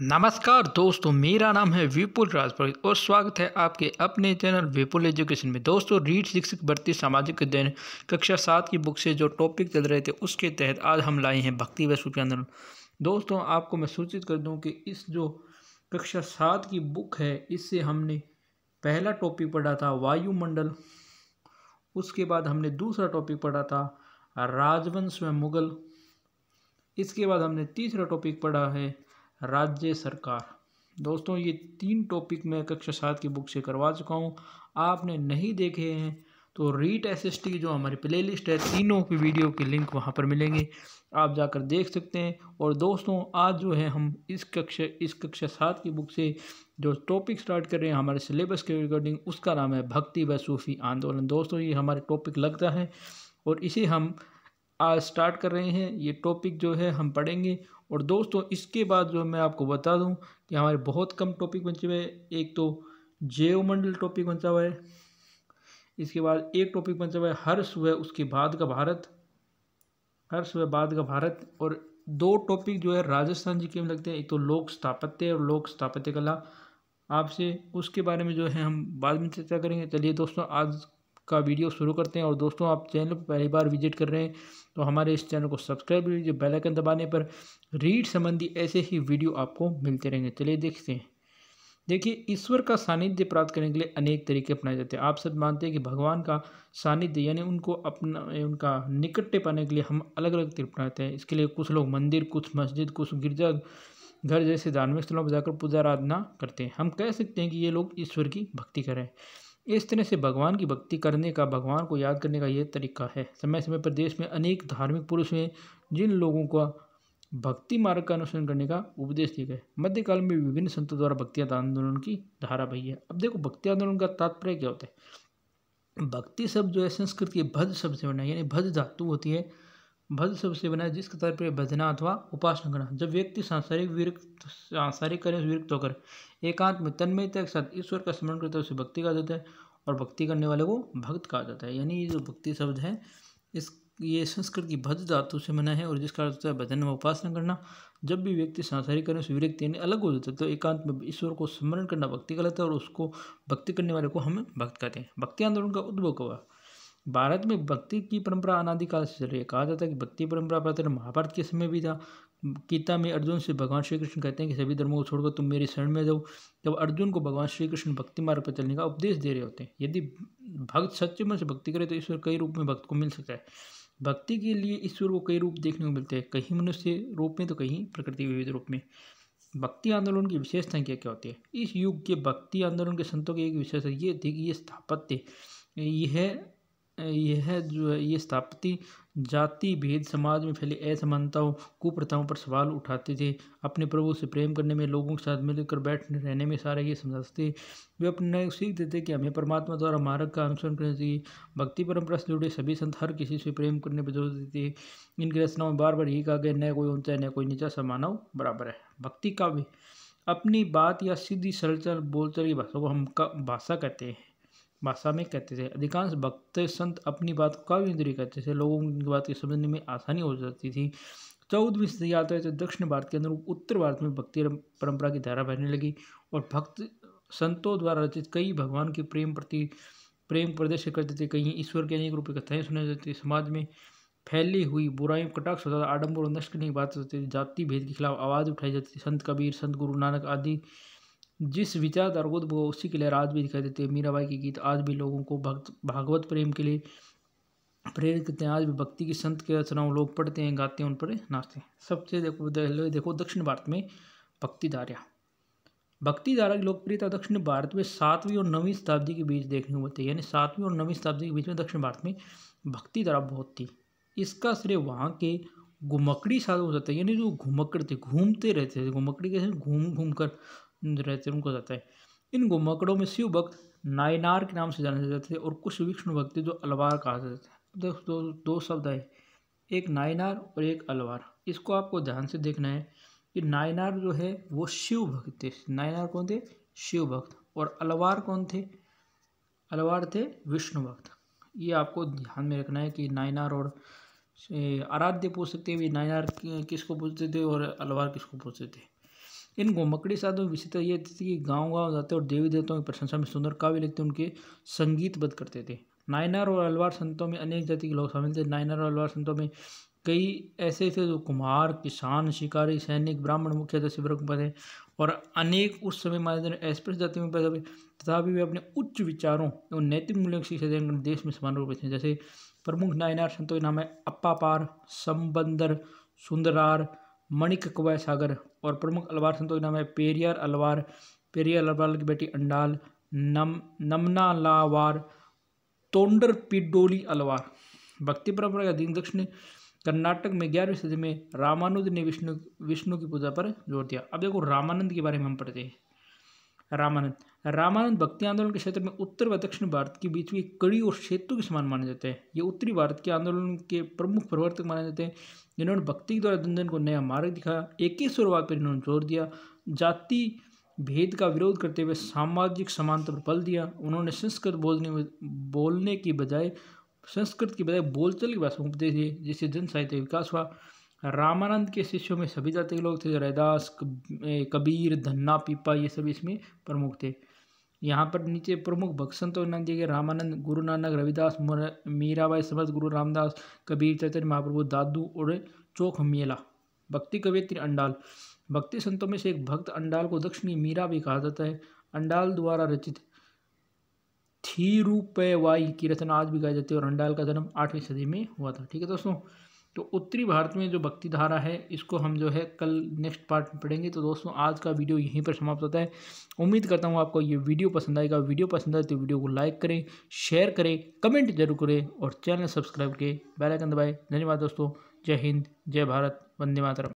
नमस्कार दोस्तों मेरा नाम है विपुल राजपुर और स्वागत है आपके अपने चैनल विपुल एजुकेशन में दोस्तों रीड शिक्षक भर्ती सामाजिक अध्ययन कक्षा सात की बुक से जो टॉपिक चल रहे थे उसके तहत आज हम लाए हैं भक्ति व के अंदर दोस्तों आपको मैं सूचित कर दूं कि इस जो कक्षा सात की बुक है इससे हमने पहला टॉपिक पढ़ा था वायुमंडल उसके बाद हमने दूसरा टॉपिक पढ़ा था राजवंश व मुगल इसके बाद हमने तीसरा टॉपिक पढ़ा है राज्य सरकार दोस्तों ये तीन टॉपिक मैं कक्षा सात की बुक से करवा चुका हूँ आपने नहीं देखे हैं तो रीट एस एस टी जो हमारी प्लेलिस्ट है तीनों की वीडियो के लिंक वहाँ पर मिलेंगे आप जाकर देख सकते हैं और दोस्तों आज जो है हम इस कक्षा इस कक्षा सात की बुक से जो टॉपिक स्टार्ट कर रहे हैं हमारे सिलेबस के रिगार्डिंग उसका नाम है भक्ति व सूफ़ी आंदोलन दोस्तों ये हमारे टॉपिक लगता है और इसे हम आज स्टार्ट कर रहे हैं ये टॉपिक जो है हम पढ़ेंगे और दोस्तों इसके बाद जो मैं आपको बता दूं कि हमारे बहुत कम टॉपिक बचे हुए हैं एक तो मंडल टॉपिक बचा हुआ है इसके बाद एक टॉपिक बचा हुआ है हर सुबह उसके बाद का भारत हर सुबह बाद का भारत और दो टॉपिक जो है राजस्थान जी के में लगते हैं एक तो लोक स्थापत्य और लोक स्थापत्य कला आपसे उसके बारे में जो है हम बाद में चर्चा करेंगे चलिए दोस्तों आज का वीडियो शुरू करते हैं और दोस्तों आप चैनल पर पहली बार विजिट कर रहे हैं तो हमारे इस चैनल को सब्सक्राइब कर लीजिए बेलाइकन दबाने पर रीड संबंधी ऐसे ही वीडियो आपको मिलते रहेंगे चलिए देखते हैं देखिए ईश्वर का सानिध्य प्राप्त करने के लिए अनेक तरीके अपनाए जाते हैं आप सब मानते हैं कि भगवान का सानिध्य यानी उनको अपना उनका निकटते पाने के लिए हम अलग अलग तरीके अपनाते हैं इसके लिए कुछ लोग मंदिर कुछ मस्जिद कुछ गिरजा घर जैसे धार्मिक स्थलों पर जाकर पूजा आराधना करते हैं हम कह सकते हैं कि ये लोग ईश्वर की भक्ति करें इस तरह से भगवान की भक्ति करने का भगवान को याद करने का यह तरीका है समय समय पर देश में अनेक धार्मिक पुरुष हैं जिन लोगों का भक्ति मार्ग का अनुसरण करने का उपदेश दिया गया मध्यकाल में विभिन्न संतों द्वारा भक्ति आंदोलन की धारा बही है अब देखो भक्ति आंदोलन का तात्पर्य क्या होता है भक्ति शब्द जो है संस्कृत के भद्र शब्द से बना यानी भद्र धातु होती है भज शब्द से बना है जिसके तौर पर भजना अथवा उपासना करना जब व्यक्ति सांसारिक विरक्त सांसारिक कार्य विरक्त होकर एकांत में तन्मयता के साथ ईश्वर का स्मरण करता है उसे भक्ति कहा जाता है और भक्ति करने वाले को भक्त कहा जाता है यानी ये जो भक्ति शब्द है इस ये संस्कृत की भज धातु से बना है और जिसका अर्थ होता है भजन में उपासना करना जब भी व्यक्ति सांसारिक कार्य से विरक्त यानी अलग हो जाता है तो एकांत में ईश्वर को स्मरण करना भक्ति कहलाता है और उसको भक्ति करने वाले को हम भक्त कहते हैं भक्ति आंदोलन का उद्भव हुआ भारत में भक्ति की परंपरा अनादिकाल से चल रही है कहा जाता है कि भक्ति परंपरा प्राचीन महाभारत के समय भी था गीता में अर्जुन से भगवान श्री कृष्ण कहते हैं कि सभी धर्मों को छोड़कर तुम मेरी शरण में जाओ जब अर्जुन को भगवान श्री कृष्ण भक्ति मार्ग पर चलने का उपदेश दे रहे होते हैं यदि भक्त सच्चे मन से भक्ति करे तो ईश्वर कई रूप में भक्त को मिल सकता है भक्ति के लिए ईश्वर को कई रूप देखने को मिलते हैं कहीं मनुष्य रूप में तो कहीं प्रकृति विविध रूप में भक्ति आंदोलन की विशेषताएं क्या क्या होती है इस युग के भक्ति आंदोलन के संतों की एक विशेषता ये थी कि ये स्थापत्य यह यह जो है ये स्थापित जाति भेद समाज में फैली असमानताओं कुप्रथाओं पर सवाल उठाते थे अपने प्रभु से प्रेम करने में लोगों के साथ मिलकर बैठने रहने में सारे ये समझाते वे अपने सीख देते कि हमें परमात्मा द्वारा मार्ग का अनुसरण करना चाहिए भक्ति परंपरा से जुड़े सभी संत हर किसी से प्रेम करने पर जोर देते इनकी रचनाओं में बार बार यही कहा गया न कोई ऊंचा न कोई नीचा समानव बराबर है भक्ति का भी अपनी बात या सीधी सरल बोलचाल की भाषा को हम भाषा कहते हैं भाषा में कहते थे अधिकांश भक्त संत अपनी बात को काव्य इंद्रिय कहते थे लोगों को बात के समझने में आसानी हो जाती थी चौदहवीं सदी आते तो दक्षिण भारत के अनुरूप उत्तर भारत में भक्ति परंपरा की धारा बहने लगी और भक्त संतों द्वारा रचित कई भगवान के प्रेम प्रति प्रेम प्रदर्शित करते थे कहीं ईश्वर के अनेक रूप की कथाएँ सुनाई जाती थी समाज में फैली हुई बुराई कटाक्ष होता था आडम्बर और नष्ट नहीं बात होती थी जाति भेद के खिलाफ आवाज़ उठाई जाती थी संत कबीर संत गुरु नानक आदि जिस विचार तो वो उसी के लिए आज भी दिखाई देती है मीराबाई के गीत आज भी लोगों को भक्त भागवत प्रेम के लिए प्रेरित करते हैं आज भी भक्ति की संत के रचनाओं लोग पढ़ते हैं गाते हैं उन पर नाचते हैं सबसे देखो देखो दक्षिण भारत में भक्ति धारा भक्ति धारा की लोकप्रियता दक्षिण भारत में सातवीं और नवीं शताब्दी के बीच देखने को मिलती है यानी सातवीं और नवीं शताब्दी के बीच में दक्षिण भारत में भक्ति धारा बहुत थी इसका श्रेय वहाँ के घुमकड़ी साधु हो जाता है यानी जो घुमकड़ थे घूमते रहते थे घुमकड़ी कैसे घूम घूम कर रहते उनको जाता है इन घुमकड़ों में शिव भक्त नायनार के नाम से जाने जाते थे और कुछ विष्णु भक्त जो अलवार कहा जाता था दो, दो, दो शब्द है एक नायनार और एक अलवार इसको आपको ध्यान से देखना है कि नायनार जो है वो शिव भक्त थे नायनार कौन थे शिव भक्त और अलवार कौन थे अलवार थे विष्णु भक्त ये आपको ध्यान में रखना है कि नायनार और आराध्य पूछ सकते हैं भी नायनार किसको पूछते थे और अलवार किसको पूछते थे इन गोमकड़ी साधु में विशेषता ये थी कि गाँव गाँव जाते और देवी देवताओं की प्रशंसा में सुंदर काव्य लिखते उनके संगीतबद्ध करते थे नायनार और अलवार संतों में अनेक जाति के लोग शामिल थे नायनार और अलवार संतों में कई ऐसे थे जो कुम्हार किसान शिकारी सैनिक ब्राह्मण मुख्य मुख्यतः शिविर थे और अनेक उस समय माने जाने एस्प्रेस जाति में पैदा तथा भी वे अपने उच्च विचारों एवं नैतिक मूल्यों की शिक्षा देकर देश में समान रूप से जैसे प्रमुख नायनार संतों के नाम है अप्पापार संबंदर सुंदरार मणिक मणिककवा सागर और प्रमुख अलवार संतों के नाम है पेरियार अलवार पेरियार अलवार की बेटी अंडाल नम नमना लावार तोंडर पिडोली अलवार भक्ति परंपरा का दिन दक्षिण कर्नाटक में ग्यारहवीं सदी में रामानुज ने विष्णु विष्णु की पूजा पर जोर दिया अब देखो रामानंद के बारे में हम पढ़ते हैं रामानंद रामानंद भक्ति आंदोलन के क्षेत्र में उत्तर व दक्षिण भारत के बीच में कड़ी और क्षेत्रों के समान माने जाते हैं ये उत्तरी भारत के आंदोलन के प्रमुख प्रवर्तक माने जाते हैं जिन्होंने भक्ति के द्वारा जनजन को नया मार्ग दिखाया शुरुआत पर इन्होंने जोर दिया जाति भेद का विरोध करते हुए सामाजिक समानता पर बल दिया उन्होंने संस्कृत बोलने बोलने की बजाय संस्कृत की बजाय बोलचाल की भाषा उपदेश दिए जिससे जन साहित्य विकास हुआ रामानंद के शिष्यों में सभी जाति के लोग थे रैदास कबीर धन्ना पीपा ये सब इसमें प्रमुख थे यहाँ पर नीचे प्रमुख तो और नंदी के रामानंद गुरु नानक रविदास मीराबाई समस्त गुरु रामदास कबीर चैतन्य महाप्रभु दादू और चोख मेला भक्ति कवियत्री अंडाल भक्ति संतों में से एक भक्त अंडाल को दक्षिणी मीरा भी कहा जाता है अंडाल द्वारा रचित थीरुपयवाई की रचना आज भी गाई जाती है और अंडाल का जन्म आठवीं सदी में हुआ था ठीक है दोस्तों तो उत्तरी भारत में जो भक्ति धारा है इसको हम जो है कल नेक्स्ट पार्ट में पढ़ेंगे तो दोस्तों आज का वीडियो यहीं पर समाप्त होता है उम्मीद करता हूँ आपको ये वीडियो पसंद आएगा वीडियो पसंद आए तो वीडियो को लाइक करें शेयर करें कमेंट जरूर करें और चैनल सब्सक्राइब करें बेलाइकन दबाएँ धन्यवाद दोस्तों जय हिंद जय भारत वंदे मातरम